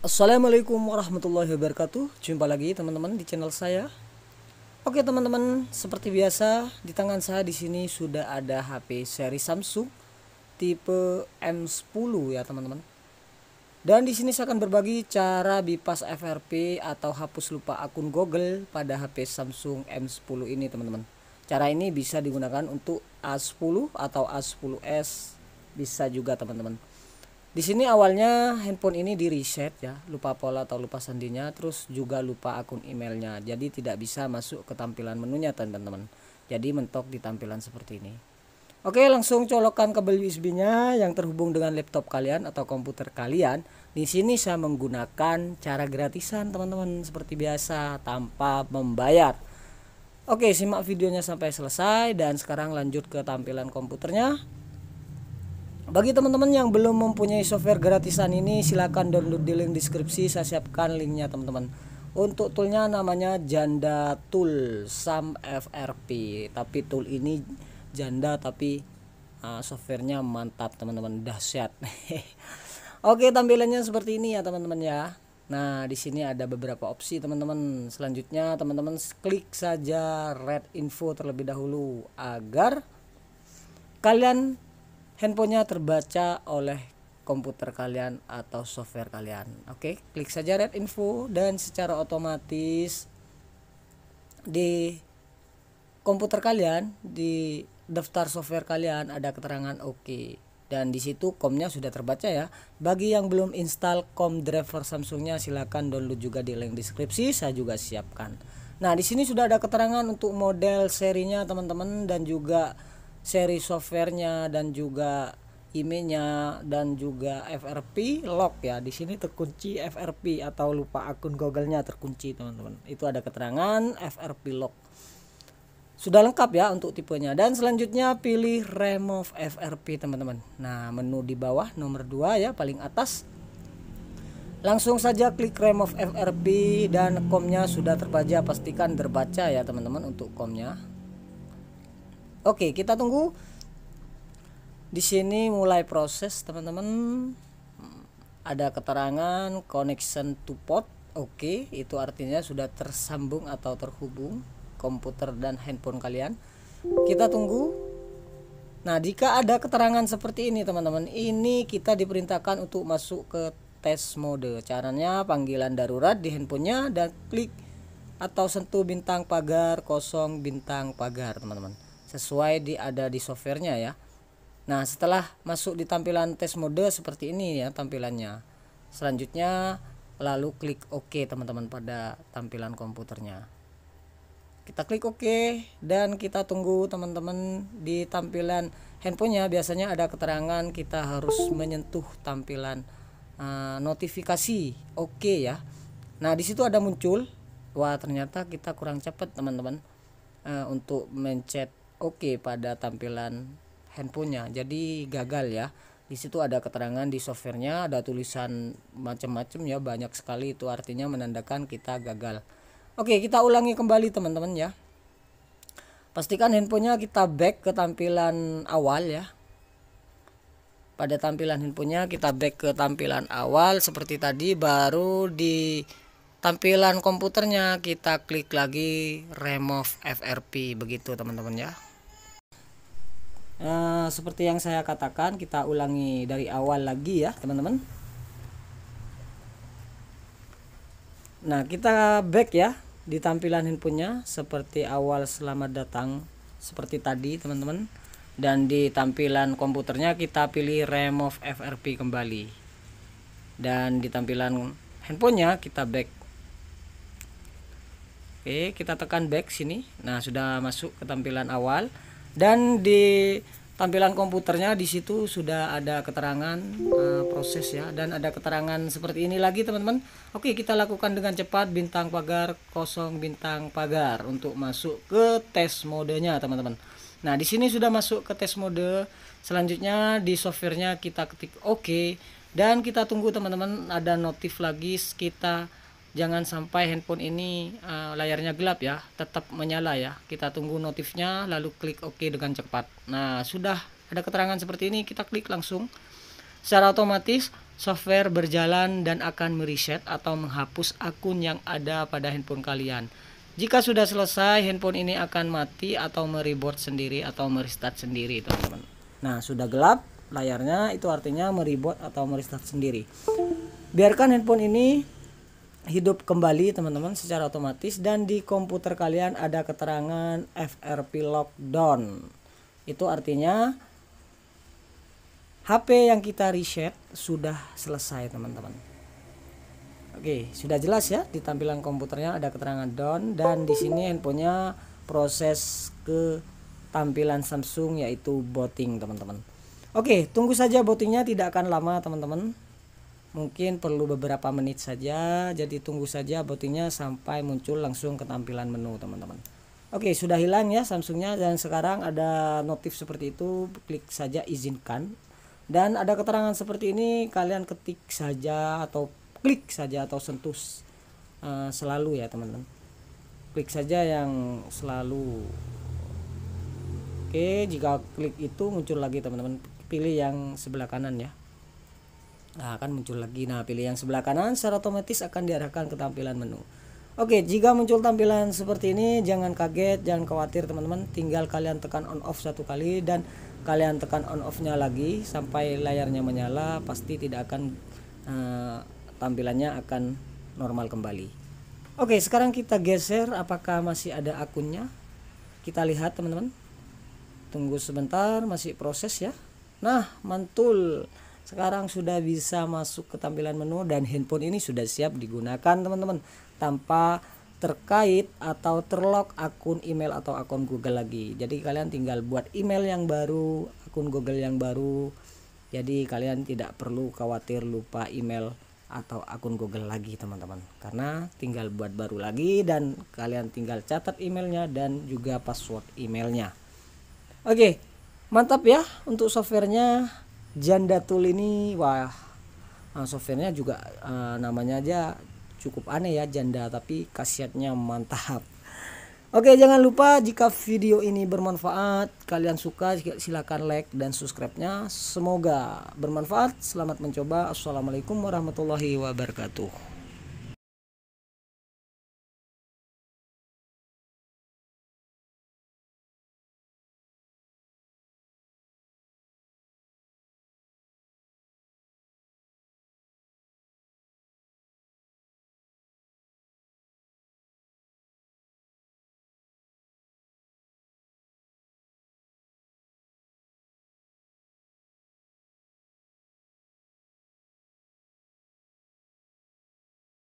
Assalamualaikum warahmatullahi wabarakatuh Jumpa lagi teman-teman di channel saya Oke teman-teman Seperti biasa di tangan saya di sini Sudah ada HP seri Samsung Tipe M10 ya teman-teman Dan di sini saya akan berbagi cara Bypass FRP atau hapus lupa akun Google Pada HP Samsung M10 ini teman-teman Cara ini bisa digunakan untuk A10 atau A10s Bisa juga teman-teman di sini awalnya handphone ini di reset ya lupa pola atau lupa sandinya terus juga lupa akun emailnya jadi tidak bisa masuk ke tampilan menunya teman-teman jadi mentok di tampilan seperti ini oke langsung colokan kabel USB nya yang terhubung dengan laptop kalian atau komputer kalian di sini saya menggunakan cara gratisan teman-teman seperti biasa tanpa membayar oke simak videonya sampai selesai dan sekarang lanjut ke tampilan komputernya bagi teman-teman yang belum mempunyai software gratisan ini, silahkan download di link deskripsi. Saya siapkan linknya, teman-teman. Untuk toolnya namanya Janda Tool Sam FRP. Tapi tool ini janda tapi uh, softwarenya mantap, teman-teman. Dahsyat. Oke, tampilannya seperti ini ya, teman-teman ya. Nah, di sini ada beberapa opsi, teman-teman. Selanjutnya, teman-teman klik saja red info terlebih dahulu agar kalian handphonenya terbaca oleh komputer kalian atau software kalian. Oke, klik saja red info dan secara otomatis di komputer kalian di daftar software kalian ada keterangan oke. Okay dan di situ komnya sudah terbaca ya. Bagi yang belum install com driver Samsungnya silahkan download juga di link deskripsi. Saya juga siapkan. Nah di sini sudah ada keterangan untuk model serinya teman-teman dan juga seri softwarenya dan juga imei nya dan juga FRP lock ya. Di sini terkunci FRP atau lupa akun Google-nya terkunci, teman-teman. Itu ada keterangan FRP lock. Sudah lengkap ya untuk tipenya. Dan selanjutnya pilih remove FRP, teman-teman. Nah, menu di bawah nomor 2 ya paling atas. Langsung saja klik remove FRP dan komnya sudah terbaca, pastikan terbaca ya, teman-teman untuk komnya Oke, kita tunggu. Di sini mulai proses, teman-teman. Ada keterangan connection to port. Oke, itu artinya sudah tersambung atau terhubung komputer dan handphone kalian. Kita tunggu. Nah, jika ada keterangan seperti ini, teman-teman, ini kita diperintahkan untuk masuk ke tes mode. Caranya panggilan darurat di handphonenya dan klik atau sentuh bintang pagar kosong bintang pagar, teman-teman sesuai di ada di softwarenya ya nah setelah masuk di tampilan tes mode seperti ini ya tampilannya selanjutnya lalu klik OK teman-teman pada tampilan komputernya kita klik OK dan kita tunggu teman-teman di tampilan handphonenya biasanya ada keterangan kita harus menyentuh tampilan uh, notifikasi oke ya nah disitu ada muncul wah ternyata kita kurang cepat teman-teman uh, untuk mencet oke okay pada tampilan handphonenya jadi gagal ya di situ ada keterangan di softwarenya ada tulisan macam-macam ya banyak sekali itu artinya menandakan kita gagal oke kita ulangi kembali teman-teman ya pastikan handphonenya kita back ke tampilan awal ya pada tampilan handphonenya kita back ke tampilan awal seperti tadi baru di tampilan komputernya kita klik lagi remove FRP begitu teman-teman ya Eh, seperti yang saya katakan, kita ulangi dari awal lagi ya, teman-teman. Nah, kita back ya di tampilan handphonenya seperti awal selamat datang seperti tadi, teman-teman. Dan di tampilan komputernya kita pilih remove FRP kembali. Dan di tampilan handphonenya kita back. Oke, kita tekan back sini. Nah, sudah masuk ke tampilan awal dan di tampilan komputernya di situ sudah ada keterangan uh, proses ya dan ada keterangan seperti ini lagi teman-teman oke kita lakukan dengan cepat bintang pagar kosong bintang pagar untuk masuk ke tes modenya teman-teman nah di sini sudah masuk ke tes mode selanjutnya di softwarenya kita ketik oke okay. dan kita tunggu teman-teman ada notif lagi kita jangan sampai handphone ini uh, layarnya gelap ya tetap menyala ya kita tunggu notifnya lalu klik OK dengan cepat nah sudah ada keterangan seperti ini kita klik langsung secara otomatis software berjalan dan akan mereset atau menghapus akun yang ada pada handphone kalian jika sudah selesai handphone ini akan mati atau mereboot sendiri atau merestart sendiri teman-teman nah sudah gelap layarnya itu artinya mereboot atau merestart sendiri biarkan handphone ini hidup kembali teman-teman secara otomatis dan di komputer kalian ada keterangan FRP lockdown. Itu artinya HP yang kita reset sudah selesai teman-teman. Oke, sudah jelas ya di tampilan komputernya ada keterangan down dan di sini handphonenya proses ke tampilan Samsung yaitu booting teman-teman. Oke, tunggu saja bootingnya tidak akan lama teman-teman mungkin perlu beberapa menit saja jadi tunggu saja botinya sampai muncul langsung ke tampilan menu teman-teman Oke sudah hilang ya Samsungnya dan sekarang ada notif seperti itu klik saja izinkan dan ada keterangan seperti ini kalian ketik saja atau klik saja atau sentuh uh, selalu ya teman-teman klik saja yang selalu Oke jika klik itu muncul lagi teman-teman pilih yang sebelah kanan ya Nah, akan muncul lagi. Nah, pilih yang sebelah kanan secara otomatis akan diarahkan ke tampilan menu. Oke, jika muncul tampilan seperti ini, jangan kaget, jangan khawatir teman-teman. Tinggal kalian tekan on off satu kali dan kalian tekan on off-nya lagi sampai layarnya menyala, pasti tidak akan uh, tampilannya akan normal kembali. Oke, sekarang kita geser apakah masih ada akunnya. Kita lihat teman-teman. Tunggu sebentar, masih proses ya. Nah, mantul sekarang sudah bisa masuk ke tampilan menu dan handphone ini sudah siap digunakan teman-teman tanpa terkait atau terlock akun email atau akun Google lagi jadi kalian tinggal buat email yang baru akun Google yang baru jadi kalian tidak perlu khawatir lupa email atau akun Google lagi teman-teman karena tinggal buat baru lagi dan kalian tinggal catat emailnya dan juga password emailnya oke mantap ya untuk softwarenya Janda Tul ini wah sofirnya juga uh, namanya aja cukup aneh ya janda tapi khasiatnya mantap. Oke jangan lupa jika video ini bermanfaat kalian suka silahkan like dan subscribe-nya semoga bermanfaat selamat mencoba assalamualaikum warahmatullahi wabarakatuh.